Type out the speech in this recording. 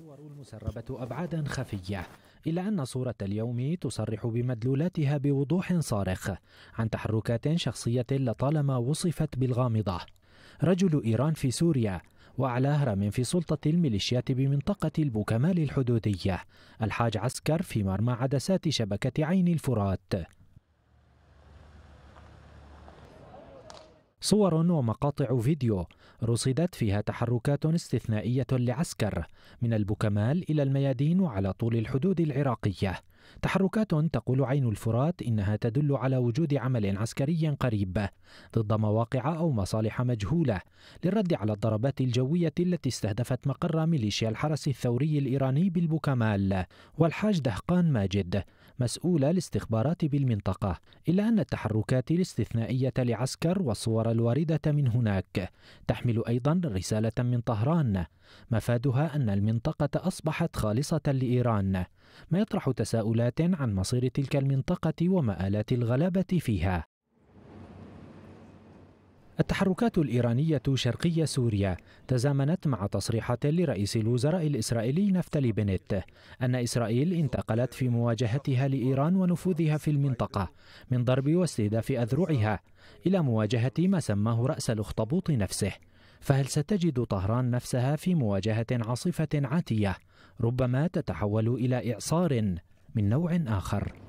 الصور المسربة أبعادا خفية إلا أن صورة اليوم تصرح بمدلولاتها بوضوح صارخ عن تحركات شخصية لطالما وصفت بالغامضة رجل إيران في سوريا وأعلى هرم في سلطة الميليشيات بمنطقة البوكمال الحدودية الحاج عسكر في مرمى عدسات شبكة عين الفرات صور ومقاطع فيديو رصدت فيها تحركات استثنائية لعسكر من البكمال إلى الميادين وعلى طول الحدود العراقية تحركات تقول عين الفرات إنها تدل على وجود عمل عسكري قريب ضد مواقع أو مصالح مجهولة للرد على الضربات الجوية التي استهدفت مقر ميليشيا الحرس الثوري الإيراني بالبوكمال والحاج دهقان ماجد مسؤولة الاستخبارات بالمنطقة إلا أن التحركات الاستثنائية لعسكر والصور الواردة من هناك تحمل أيضا رسالة من طهران مفادها أن المنطقة أصبحت خالصة لإيران ما يطرح تساؤلات عن مصير تلك المنطقة ومآلات الغلابة فيها التحركات الإيرانية شرقية سوريا تزامنت مع تصريحات لرئيس الوزراء الإسرائيلي نفتلي بنت أن إسرائيل انتقلت في مواجهتها لإيران ونفوذها في المنطقة من ضرب واستهداف أذرعها إلى مواجهة ما سماه رأس الأخطبوط نفسه فهل ستجد طهران نفسها في مواجهة عاصفة عاتية ربما تتحول إلى إعصار من نوع آخر